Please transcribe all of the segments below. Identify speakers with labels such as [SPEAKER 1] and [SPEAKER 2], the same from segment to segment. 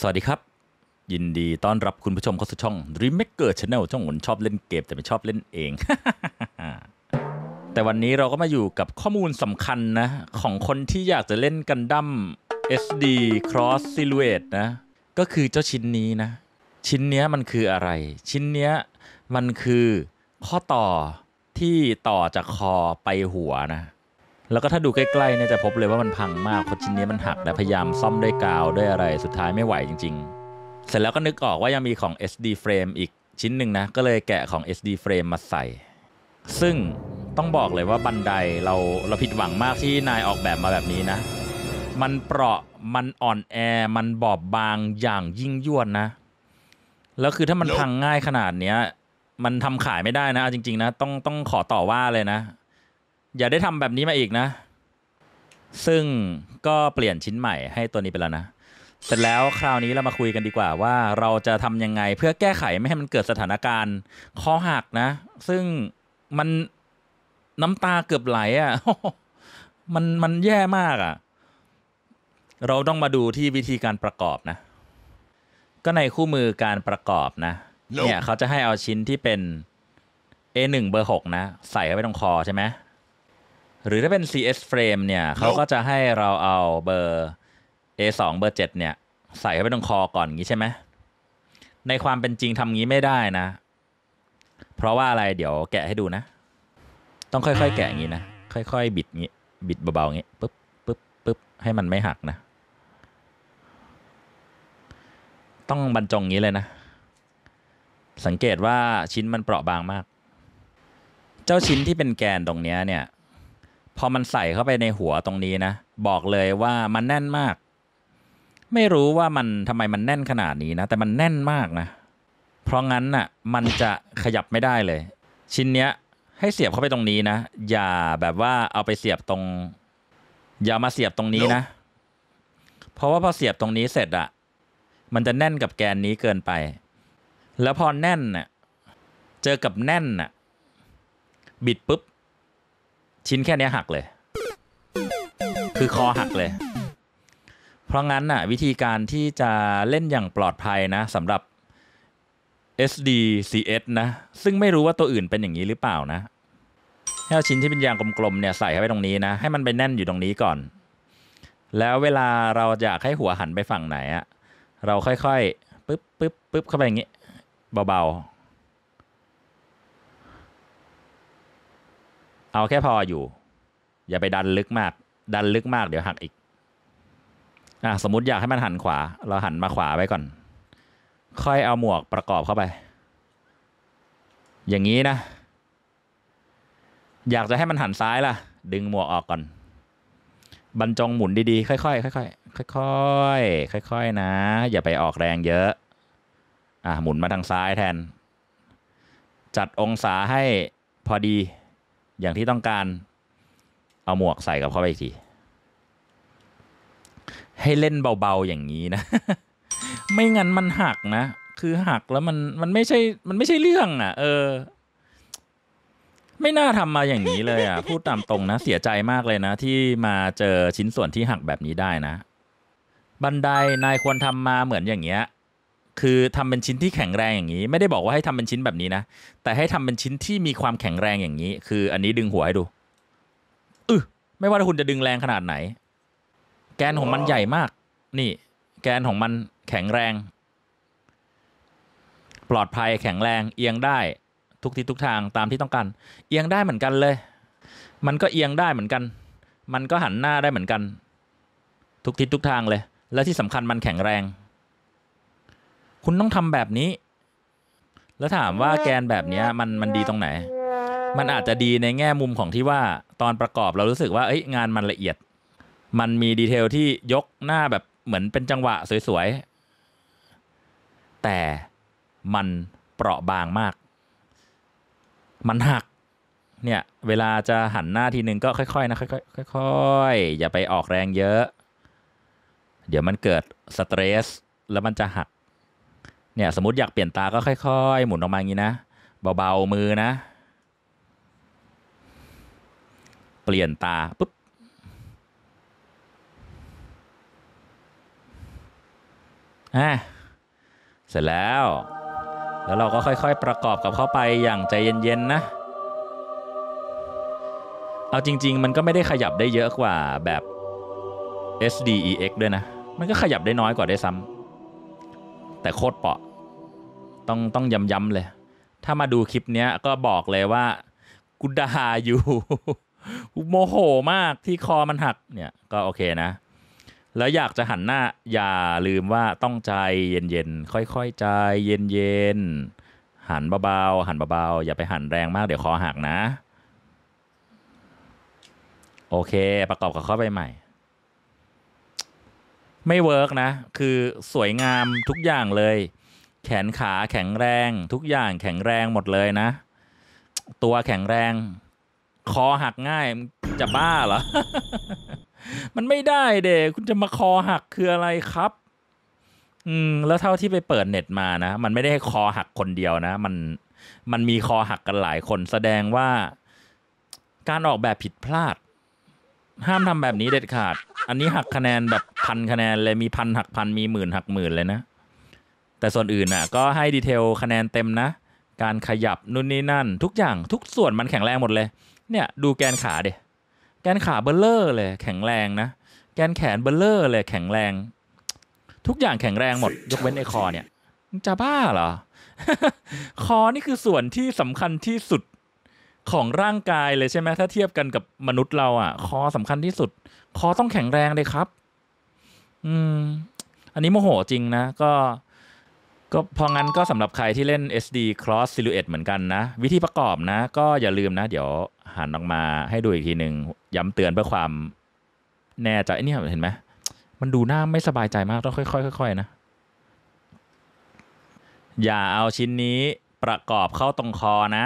[SPEAKER 1] สวัสดีครับ ยินดีต้อนรับคุณผู้ชมเข้าสู่ช่อง Dream Maker Channel ช่องหนชอบเล่นเกมแต่ไม่ชอบเล่นเอง แต่วันนี้เราก็มาอยู่กับข้อมูลสำคัญนะ ของคนที่อยากจะเล่นกันดั้ม SD Cross Silhouette นะก็คือเจ้าชิ้นนี้นะ ชิ้นเนี้ยมันคืออะไร ชิ้นเนี้ยมันคือข้อต่อที่ต่อจากคอไปหัวนะแล้วก็ถ้าดูใกล้ๆเนี่ยจะพบเลยว่ามันพังมากเพราะชิ้นนี้มันหักและพยายามซ่อมด้วยกาวด้วยอะไร สุดท้ายไม่ไหวจริงๆ เสร็จแล้วก็นึกออกว่ายังมีของ SD frame อีกชิ้นหนึ่งนะ ก็เลยแกะของ SD frame มาใส่ ซึ่งต้องบอกเลยว่าบันไดเราเราผิดหวังมากที่นายออกแบบมาแบบนี้นะ มันเปราะมันอ่อนแอมันบอบบางอย่างยิ่งยวดนะ แล้วคือถ้ามันพังง่ายขนาดเนี้ยมันทำขายไม่ได้นะจริง ๆ นะ ต้องต้องขอต่อว่าเลยนะอย่าได้ทำแบบนี้มาอีกนะ ซึ่งก็เปลี่ยนชิ้นใหม่ให้ตัวนี้ไปแล้วนะ เสร็จแล้วคราวนี้เรามาคุยกันดีกว่าว่า เราจะทำยังไงเพื่อแก้ไขไม่ให้มันเกิดสถานการณ์คอหักนะ ซึ่งมันน้ำตาเกือบไหลอะ่ะ มันมันแย่มากอะ่ะเราต้องมาดูที่วิธีการประกอบนะก็ในคู่มือการประกอบนะ no. เนี่ยเขาจะให้เอาชิ้นที่เป็น A1 เบอร์6นะใส่เข้าไปตรงคอใช่ไหมหรือถ้าเป็น CS frame เนี่ยเขาก็จะให้เราเอาเบอร์ A2 เบอร์7เนี่ยใส่เข้าไปตรงคอก่อนงี้ใช่ไหมในความเป็นจริงทำงี้ไม่ได้นะ เพราะว่าอะไรเดี๋ยวแกะให้ดูนะ ต้องค่อยๆแกะอย่างนี้นะ ค่อยๆบิดงี้บิดเบาๆงี้ปุ๊บปุ๊บปุ๊บให้มันไม่หักนะ ต้องบรรจงงี้เลยนะ สังเกตว่าชิ้นมันเปราะบางมาก เจ้าชิ้นที่เป็นแกนตรงเนี้ยเนี่ยพอมันใส่เข้าไปในหัวตรงนี้นะบอกเลยว่ามันแน่นมาก ไม่รู้ว่ามันทำไมมันแน่นขนาดนี้นะ แต่มันแน่นมากนะเพราะงั้นน่ะ มันจะขยับไม่ได้เลย ชิ้นเนี้ย ให้เสียบเข้าไปตรงนี้นะอย่าแบบว่าเอาไปเสียบตรง อย่ามาเสียบตรงนี้นะ เพราะว่าพอเสียบตรงนี้เสร็จอะมันจะแน่นกับแกนนี้เกินไป แล้วพอแน่นน่ะเจอกับแน่นน่ะบิดปุ๊บชิ้นแค่นี้หักเลย คือคอหักเลย เพราะ งั้น น่ะ วิธีการที่จะเล่นอย่างปลอดภัยนะสำหรับ SDCS นะ ซึ่งไม่รู้ว่าตัวอื่นเป็นอย่างนี้หรือเปล่านะ ให้เอาชิ้นที่เป็นยาง กลมๆเนี่ย ใส่เข้าไป ตรงนี้นะ ให้ มันไปแน่นอยู่ตรงนี้ก่อน แล้วเวลาเราอยากให้หัวหันไปฝั่งไหนอะเราค่อยๆปึ๊บปึ๊บปึ๊บเข้าไปอย่างนี้ เบาๆเอาแค่พออยู่ อย่าไปดันลึกมาก ดันลึกมาก เดี๋ยวหักอีก อ่ะ สมมติอยากให้มันหันขวา เราหันมาขวาไว้ก่อน ค่อยเอาหมวกประกอบเข้าไป อย่างนี้นะ อยากจะให้มันหันซ้ายล่ะดึงหมวกออกก่อน บรรจงหมุนดีๆค่อยๆค่อยๆค่อยๆค่อยๆนะอย่าไปออกแรงเยอะ อ่ะหมุนมาทางซ้ายแทน จัดองศาให้พอดีอย่างที่ต้องการเอาหมวกใส่กับเข้าไปอีกที ให้เล่นเบาๆ อย่างนี้นะ ไม่งั้นมันหักนะคือหักแล้วมันมันไม่ใช่ มันไม่ใช่เรื่องอ่ะ เออ ไม่น่าทำมาอย่างนี้เลยอ่ะพูดตามตรงนะเสียใจมากเลยนะที่มาเจอชิ้นส่วนที่หักแบบนี้ได้นะบันไดนายควรทำมาเหมือนอย่างเงี้ยคือทำเป็นชิ้นที่แข็งแรงอย่างนี้ไม่ได้บอกว่าให้ทำเป็นชิ้นแบบนี้นะแต่ให้ทำเป็นชิ้นที่มีความแข็งแรงอย่างนี้ คืออันนี้ดึงหัวให้ดูอึอไม่ว่าคุณจะดึงแรงขนาดไหน แกนของมันใหญ่มาก นี่ แกนของมันแข็งแรง ปลอดภัยแข็งแรง เอียงได้ทุกทิศทุกทางตามที่ต้องการเอียงได้เหมือนกันเลย มันก็เอียงได้เหมือนกัน มันก็หันหน้าได้เหมือนกัน ทุกทิศทุกทางเลย และที่สำคัญมันแข็งแรงคุณต้องทำแบบนี้ แล้วถามว่าแกนแบบเนี้ยมันมันดีตรงไหน มันอาจจะดีในแง่มุมของที่ว่าตอนประกอบเรารู้สึกว่าเอ้ยงานมันละเอียด มันมีดีเทลที่ยกหน้าแบบเหมือนเป็นจังหวะสวยๆ แต่มันเปราะบางมาก มันหัก เนี่ยเวลาจะหันหน้าทีนึง ก็ค่อยๆนะค่อยๆค่อยๆ อย่าไปออกแรงเยอะ เดี๋ยวมันเกิดสเตรสแล้วมันจะหักเนี่ยสมมติอยากเปลี่ยนตาก็ค่อยๆหมุนออกมาอย่างนี้นะ เบาๆมือนะ เปลี่ยนตาปุ๊บะเสร็จแล้วแล้วเราก็ค่อยๆประกอบกับเข้าไปอย่างใจเย็นๆนะเอาจริงๆมันก็ไม่ได้ขยับได้เยอะกว่าแบบ SDEX ด้วยนะ มันก็ขยับได้น้อยกว่าได้ซ้ำแต่โคตร เปาะต้องต้องย้ำๆเลย ถ้ามาดูคลิปเนี้ย ก็บอกเลยว่ากูด่าอยู่โมโหมากที่คอมันหักเนี่ยก็โอเคนะ แล้วอยากจะหันหน้า อย่าลืมว่าต้องใจเย็นๆ ค่อยๆ ใจเย็นๆ หันเบาๆหันเบาๆอย่าไปหันแรงมากเดี๋ยวคอหักนะ โอเคประกอบกับข้อไปใหม่ ไม่เวิร์กนะคือสวยงามทุกอย่างเลยแขนขาแข็งแรงทุกอย่างแข็งแรงหมดเลยนะ ตัวแข็งแรง คอหักง่ายจะบ้าเหรอมันไม่ได้เด็กคุณจะมาคอหักคืออะไรครับ อืมแล้วเท่าที่ไปเปิดเน็ตมานะ มันไม่ได้คอหักคนเดียวนะ มัน มันมีคอหักกันหลายคนแสดงว่า การออกแบบผิดพลาด ห้ามทำแบบนี้เด็ดขาด อันนี้หักคะแนนแบบพันคะแนนเลยมีพันหักพันมีหมื่นหักหมื่นเลยนะแต่ส่วนอื่นน่ะก็ให้ดีเทล คะแนนเต็มนะ การขยับนู่นนี่นั่น ทุกอย่างทุกส่วนมันแข็งแรงหมดเลย เนี่ย ดูแกนขาเดแกนขาเบลเลอร์ เลย แข็งแรงนะ แกนแขนเบลเลอร์ เลย แข็งแรง ทุกอย่างแข็งแรงหมด ยกเว้นไอคอเนี่ยจะบ้าเหรอ คอนี่คือส่วนที่สำคัญที่สุดของร่างกายเลยใช่ไหมถ้าเทียบกันกับมนุษย์เราอ่ะ คอสำคัญที่สุด คอต้องแข็งแรงเลยครับ อืม อันนี้โมโหจริงนะก็ก็พองั้นก็สำหรับใครที่เล่น SD Cross Silhouette เหมือนกันนะ วิธีประกอบนะ ก็อย่าลืมนะ เดี๋ยวหันออกมาให้ดูอีกทีหนึ่งย้ำเตือนเพื่อความ แน่ใจนี่เห็นไหมมันดูหน้าไม่สบายใจมากต้องค่อยๆๆนะ อย่าเอาชิ้นนี้ ประกอบเข้าตรงคอนะ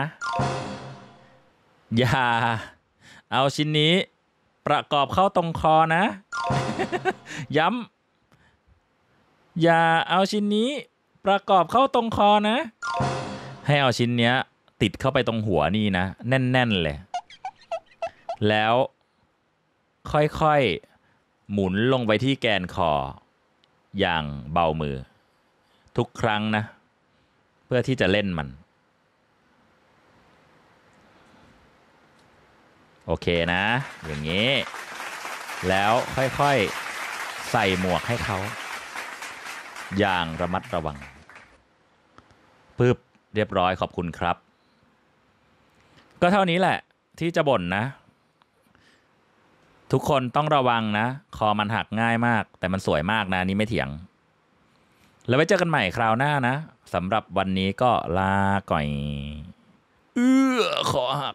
[SPEAKER 1] อย่าเอาชิ้นนี้ประกอบเข้าตรงคอนะ ย้ำอย่าเอาชิ้นนี้ประกอบเข้าตรงคอนะ ให้เอาชิ้นเนี้ย ติดเข้าไปตรงหัวนี่นะ แน่นๆเลย แล้วค่อยๆ หมุนลงไปที่แกนคอ อย่างเบามือ ทุกครั้งนะ เพื่อที่จะเล่นมัน โอเคนะ อย่างนี้ แล้วค่อยๆ ใส่หมวกให้เขาอย่างระมัดระวัง ปึ๊บเรียบร้อยขอบคุณครับ ก็เท่านี้แหละ ที่จะบ่นนะ ทุกคนต้องระวังนะ คอมัน หัก ง่ายมาก แต่มันสวยมากนะนี่ไม่เถียง แล้วไว้เจอกันใหม่คราวหน้านะสำหรับวันนี้ก็ลาก่อย เอ้อขอหัก